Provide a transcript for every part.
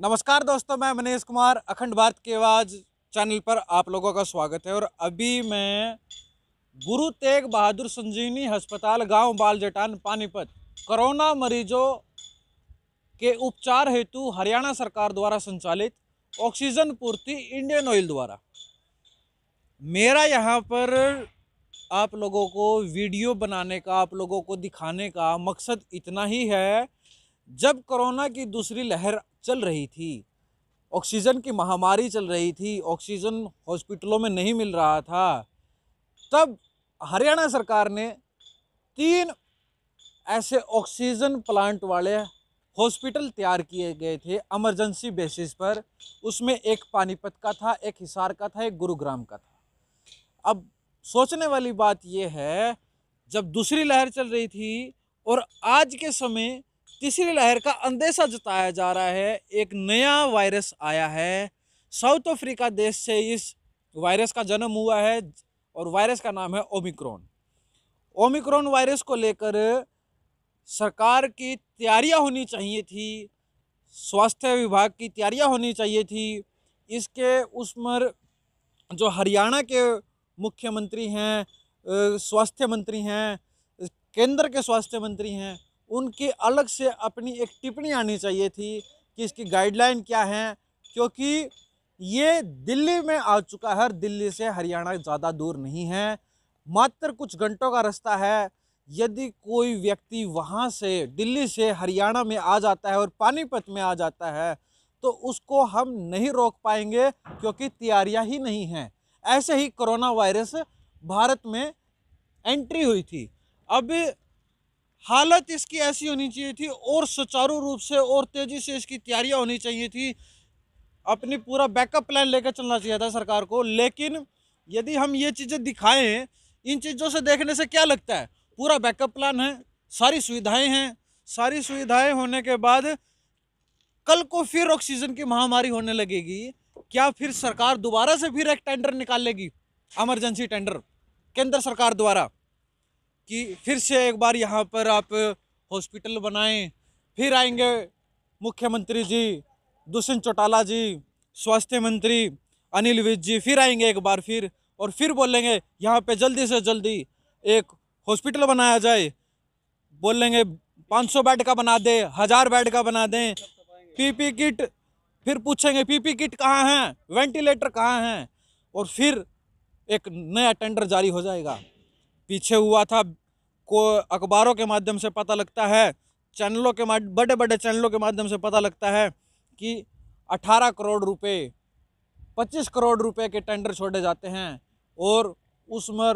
नमस्कार दोस्तों मैं मनीष कुमार अखंड भारत के आवाज़ चैनल पर आप लोगों का स्वागत है और अभी मैं गुरु तेग बहादुर संजीवनी अस्पताल गांव बाल जटान पानीपत कोरोना मरीजों के उपचार हेतु हरियाणा सरकार द्वारा संचालित ऑक्सीजन पूर्ति इंडियन ऑयल द्वारा मेरा यहाँ पर आप लोगों को वीडियो बनाने का आप लोगों को दिखाने का मकसद इतना ही है जब कोरोना की दूसरी लहर चल रही थी ऑक्सीजन की महामारी चल रही थी ऑक्सीजन हॉस्पिटलों में नहीं मिल रहा था तब हरियाणा सरकार ने तीन ऐसे ऑक्सीजन प्लांट वाले हॉस्पिटल तैयार किए गए थे एमरजेंसी बेसिस पर उसमें एक पानीपत का था एक हिसार का था एक गुरुग्राम का था अब सोचने वाली बात यह है जब दूसरी लहर चल रही थी और आज के समय तीसरी लहर का अंदेशा जताया जा रहा है एक नया वायरस आया है साउथ अफ्रीका देश से इस वायरस का जन्म हुआ है और वायरस का नाम है ओमिक्रॉन ओमिक्रॉन वायरस को लेकर सरकार की तैयारियां होनी चाहिए थी स्वास्थ्य विभाग की तैयारियां होनी चाहिए थी इसके उसमें जो हरियाणा के मुख्यमंत्री हैं स्वास्थ्य मंत्री हैं केंद्र के स्वास्थ्य मंत्री हैं उनकी अलग से अपनी एक टिप्पणी आनी चाहिए थी कि इसकी गाइडलाइन क्या है क्योंकि ये दिल्ली में आ चुका है दिल्ली से हरियाणा ज़्यादा दूर नहीं है मात्र कुछ घंटों का रास्ता है यदि कोई व्यक्ति वहाँ से दिल्ली से हरियाणा में आ जाता है और पानीपत में आ जाता है तो उसको हम नहीं रोक पाएंगे क्योंकि तैयारियाँ ही नहीं हैं ऐसे ही कोरोना वायरस भारत में एंट्री हुई थी अब हालत इसकी ऐसी होनी चाहिए थी और सुचारू रूप से और तेज़ी से इसकी तैयारियां होनी चाहिए थी अपनी पूरा बैकअप प्लान लेकर चलना चाहिए था सरकार को लेकिन यदि हम ये चीज़ें दिखाएं इन चीज़ों से देखने से क्या लगता है पूरा बैकअप प्लान है सारी सुविधाएं हैं सारी सुविधाएं होने के बाद कल को फिर ऑक्सीजन की महामारी होने लगेगी क्या फिर सरकार दोबारा से फिर एक टेंडर निकाल लेगी एमरजेंसी टेंडर केंद्र सरकार द्वारा कि फिर से एक बार यहाँ पर आप हॉस्पिटल बनाएं फिर आएंगे मुख्यमंत्री जी दुष्यंत चौटाला जी स्वास्थ्य मंत्री अनिल विज जी फिर आएंगे एक बार फिर और फिर बोलेंगे यहाँ पे जल्दी से जल्दी एक हॉस्पिटल बनाया जाए बोलेंगे 500 बेड का बना दें हज़ार बेड का बना दें पीपी किट फिर पूछेंगे पीपी किट कहाँ हैं वेंटिलेटर कहाँ हैं और फिर एक नया टेंडर जारी हो जाएगा पीछे हुआ था को अखबारों के माध्यम से पता लगता है चैनलों के बड़े बड़े चैनलों के माध्यम से पता लगता है कि 18 करोड़ रुपए 25 करोड़ रुपए के टेंडर छोड़े जाते हैं और उसमें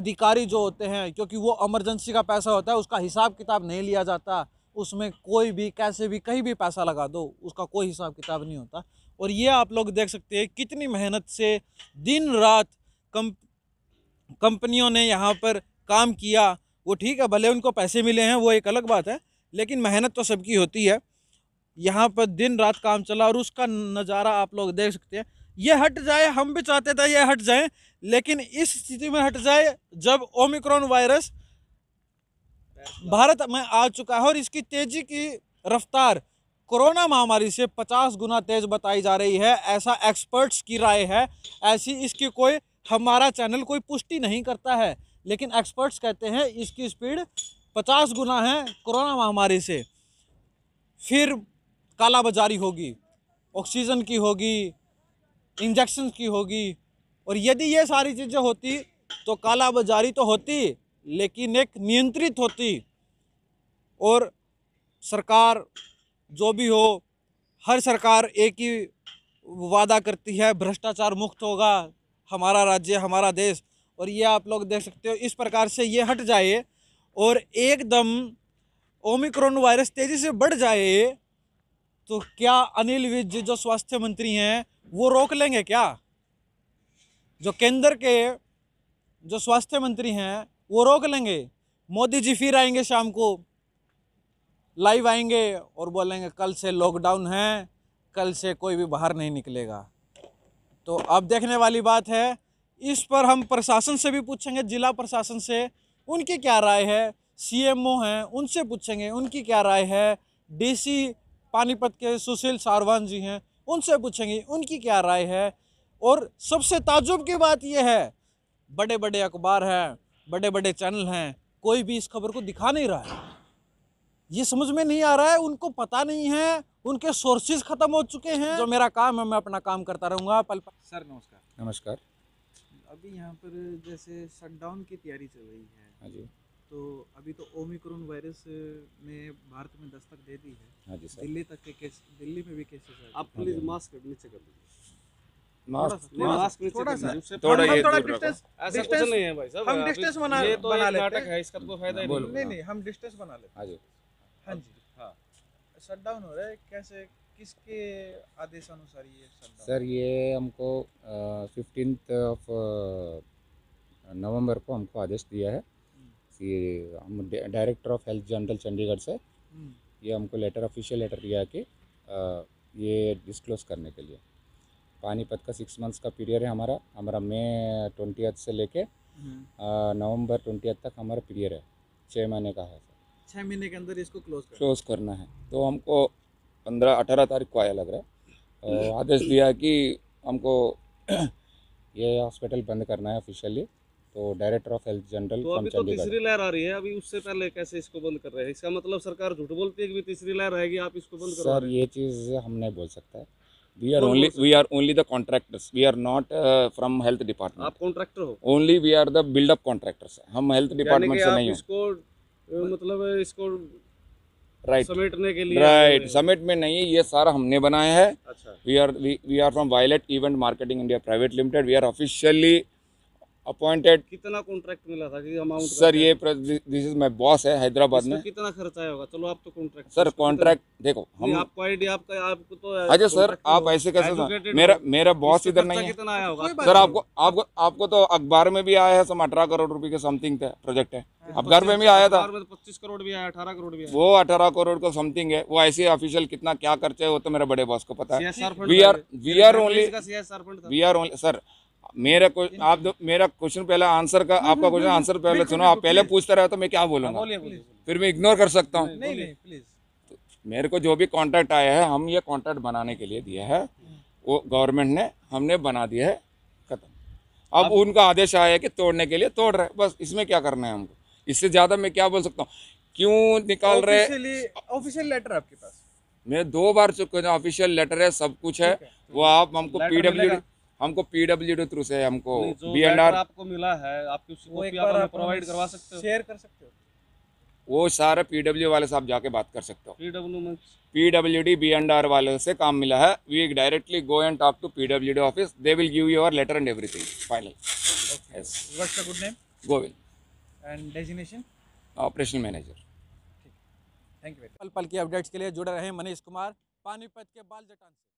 अधिकारी जो होते हैं क्योंकि वो एमरजेंसी का पैसा होता है उसका हिसाब किताब नहीं लिया जाता उसमें कोई भी कैसे भी कहीं भी पैसा लगा दो उसका कोई हिसाब किताब नहीं होता और ये आप लोग देख सकते हैं कितनी मेहनत से दिन रात कम कंपनियों ने यहाँ पर काम किया वो ठीक है भले उनको पैसे मिले हैं वो एक अलग बात है लेकिन मेहनत तो सबकी होती है यहाँ पर दिन रात काम चला और उसका नज़ारा आप लोग देख सकते हैं ये हट जाए हम भी चाहते थे ये हट जाए लेकिन इस स्थिति में हट जाए जब ओमिक्रॉन वायरस भारत में आ चुका है और इसकी तेज़ी की रफ्तार कोरोना महामारी से 50 गुना तेज़ बताई जा रही है ऐसा एक्सपर्ट्स की राय है ऐसी इसकी कोई हमारा चैनल कोई पुष्टि नहीं करता है लेकिन एक्सपर्ट्स कहते हैं इसकी स्पीड पचास गुना है कोरोना महामारी से फिर कालाबाजारी होगी ऑक्सीजन की होगी इंजेक्शन की होगी और यदि ये सारी चीज़ें होती तो कालाबाजारी तो होती लेकिन एक नियंत्रित होती और सरकार जो भी हो हर सरकार एक ही वादा करती है भ्रष्टाचार मुक्त होगा हमारा राज्य हमारा देश और ये आप लोग देख सकते हो इस प्रकार से ये हट जाए और एकदम ओमिक्रोन वायरस तेज़ी से बढ़ जाए तो क्या अनिल विज जो स्वास्थ्य मंत्री हैं वो रोक लेंगे क्या जो केंद्र के जो स्वास्थ्य मंत्री हैं वो रोक लेंगे मोदी जी फिर आएंगे शाम को लाइव आएंगे और बोलेंगे कल से लॉकडाउन है कल से कोई भी बाहर नहीं निकलेगा तो अब देखने वाली बात है इस पर हम प्रशासन से भी पूछेंगे जिला प्रशासन से उनकी क्या राय है सीएमओ हैं उनसे पूछेंगे उनकी क्या राय है डीसी पानीपत के सुशील सारवान जी हैं उनसे पूछेंगे उनकी क्या राय है और सबसे ताजुब की बात यह है बड़े बड़े अखबार हैं बड़े बड़े चैनल हैं कोई भी इस खबर को दिखा नहीं रहा है ये समझ में नहीं आ रहा है उनको पता नहीं है उनके सोर्सेज खत्म हो चुके हैं जो मेरा काम है मैं अपना काम करता रहूंगा पल पल सर नमस्कार नमस्कार अभी यहाँ पर जैसे शटडाउन की तैयारी चल रही है हाँ जी तो अभी तो ओमिक्रोन वायरस ने भारत में दस्तक दे दी है हाँ जी सर दिल्ली तक के केस दिल्ली में भी केसेस है आप प्लीज मास्क नीचे कर दीजिए मास्क मास्क नीचे थोड़ा सा थोड़ा सा थोड़ा डिस्टेंस ऐसा कुछ नहीं है भाई साहब हम डिस्टेंस तो बना ये तो बना लेते हैं नाटक है इसका कोई फायदा नहीं नहीं हम डिस्टेंस बना लेते हैं हां जी हां जी हां शटडाउन हो रहा है कैसे किसके आदेश अनुसार ये सर ये हमको फिफ्टीन ऑफ नवंबर को हमको आदेश दिया है हम्म। कि हम director of health general Chandigarh से हम्म। ये हमको लेटर ऑफिशियल लेटर दिया कि ये डिस्क्लोज करने के लिए पानीपत का सिक्स मंथ्स का पीरियड है हमारा हमारा मई ट्वेंटी से लेके हम्म। नवंबर ट्वेंटी तक हमारा पीरियड है छः महीने का है सर छः महीने के अंदर इसको क्लोज क्लोज करना है तो हमको पंद्रह अठारह तारीख को आया लग रहा है आदेश दिया कि हमको ये हॉस्पिटल बंद करना है ऑफिशियली तो डायरेक्टर ऑफ हेल्थ जनरल तो अभी तो तीसरी लहर आ रही है अभी उससे पहले कैसे इसको बंद कर रहे हैं इसका मतलब सरकार झूठ बोलती है कि तीसरी लहर आएगी आप इसको बंद कर सर ये चीज़ हम नहीं बोल सकता है we are only we are only the contractors we are not from health department आप कॉन्ट्रैक्टर हो only we are the buildup contractors हम हेल्थ डिपार्टमेंट से नहीं हो इसको मतलब इसको राइट समेटने के लिए राइट समेट में नहीं ये सारा हमने बनाया है अच्छा we are we are from violet event marketing India private limited we are officially appointed कितना कॉन्ट्रैक्ट मिला था कि अमाउंट सर ये दिस इज माय बॉस है हैदराबाद में कितना खर्चा आया होगा चलो आप तो कॉन्ट्रैक्ट सर कॉन्ट्रैक्ट देखो हम आपको आईडी आपका आपको तो अच्छा सर आप ऐसे कैसे मेरा मेरा बॉस इधर नहीं है कितना आया होगा सर आपको आपको आपको तो अखबार में भी आया है सम अठारह करोड़ रुपए के समथिंग था प्रोजेक्ट है हाँ। अखबार में भी आया था तो पच्चीस करोड़ भी आया अठारह करोड़ भी वो अठारह करोड़ का समथिंग है वो ऐसे ऑफिशियल कितना क्या खर्चा है वो तो मेरे बड़े बॉस को पता है we are we are only we are only sir मेरा आप मेरा क्वेश्चन पहले आंसर का आपका क्वेश्चन आंसर पहले सुनो आप पहले पूछते रहे तो मैं क्या बोलूँगा फिर मैं इग्नोर कर सकता हूँ तो मेरे को जो भी कॉन्ट्रैक्ट आया है हम ये कॉन्ट्रैक्ट बनाने के लिए दिया है वो गवर्नमेंट ने हमने बना दिया है खत्म अब उनका आदेश आया है कि तोड़ने के लिए तोड़ रहे बस इसमें क्या करना है हमको इससे ज़्यादा मैं क्या बोल सकता हूँ क्यों निकाल रहे ऑफिशियल लेटर आपके पास मैं दो बार चुके ऑफिशियल लेटर है सब कुछ है वो आप हमको पीडब्ल्यू हमको पीडब्ल्यू डी थ्रू से हमको बी एंड आर आपको मिला है आपकी उसको आप प्रोवाइड करवा सकते हो शेयर कर सकते हो वो सारे पीडब्ल्यू वाले साहब जाके बात कर सकते हो P W P W D B and R वाले से काम मिला है we directly go and talk to P W D office they will give your letter and everything final good name Govind and designation operation manager thank you पल पल की updates के लिए जुड़े रहे मनीष कुमार पानीपत के बाल जटान से